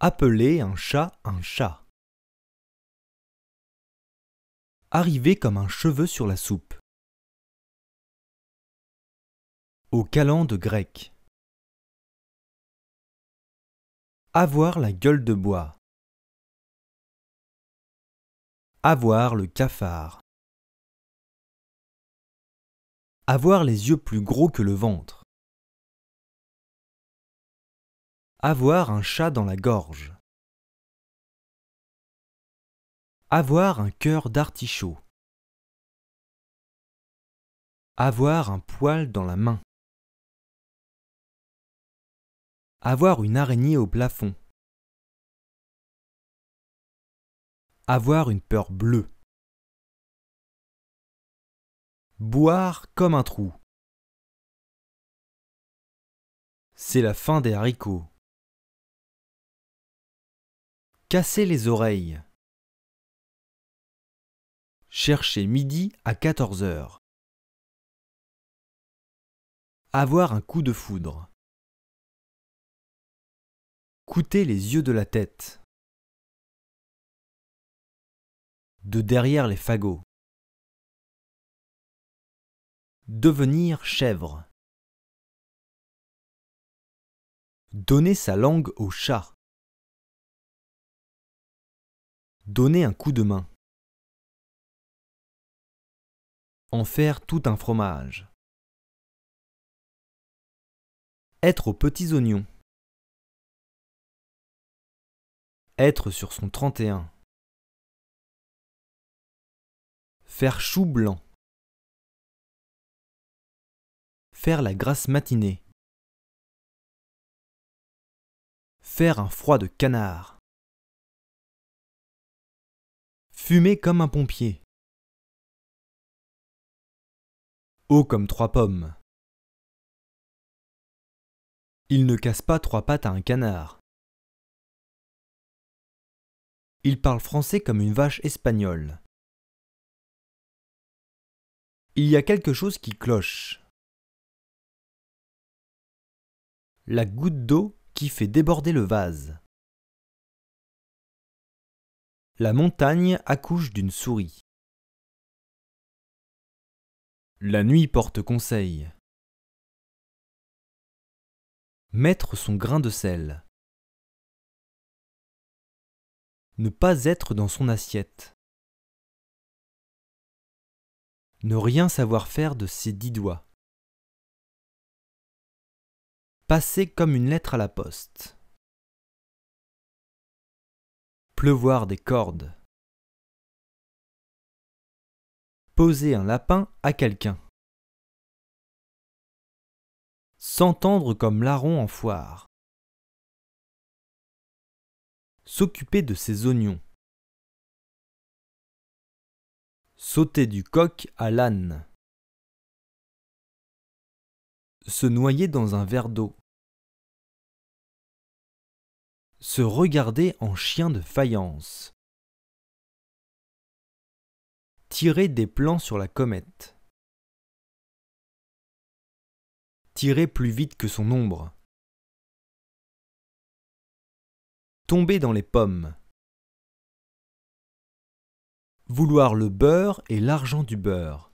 Appeler un chat un chat. Arriver comme un cheveu sur la soupe. Au calende grec. Avoir la gueule de bois. Avoir le cafard. Avoir les yeux plus gros que le ventre. Avoir un chat dans la gorge. Avoir un cœur d'artichaut. Avoir un poil dans la main. Avoir une araignée au plafond. Avoir une peur bleue. Boire comme un trou. C'est la fin des haricots. Casser les oreilles. Chercher midi à 14 heures. Avoir un coup de foudre. Coûter les yeux de la tête. De derrière les fagots. Devenir chèvre. Donner sa langue au chat. Donner un coup de main. En faire tout un fromage. Être aux petits oignons. Être sur son 31. Faire chou blanc. Faire la grasse matinée. Faire un froid de canard. fumé comme un pompier. Haut comme trois pommes. Il ne casse pas trois pattes à un canard. Il parle français comme une vache espagnole. Il y a quelque chose qui cloche. La goutte d'eau qui fait déborder le vase. La montagne accouche d'une souris. La nuit porte conseil. Mettre son grain de sel. Ne pas être dans son assiette. Ne rien savoir faire de ses dix doigts. Passer comme une lettre à la poste. Pleuvoir des cordes. Poser un lapin à quelqu'un. S'entendre comme l'aron en foire. S'occuper de ses oignons. Sauter du coq à l'âne. Se noyer dans un verre d'eau se regarder en chien de faïence. Tirer des plans sur la comète. Tirer plus vite que son ombre. Tomber dans les pommes. Vouloir le beurre et l'argent du beurre.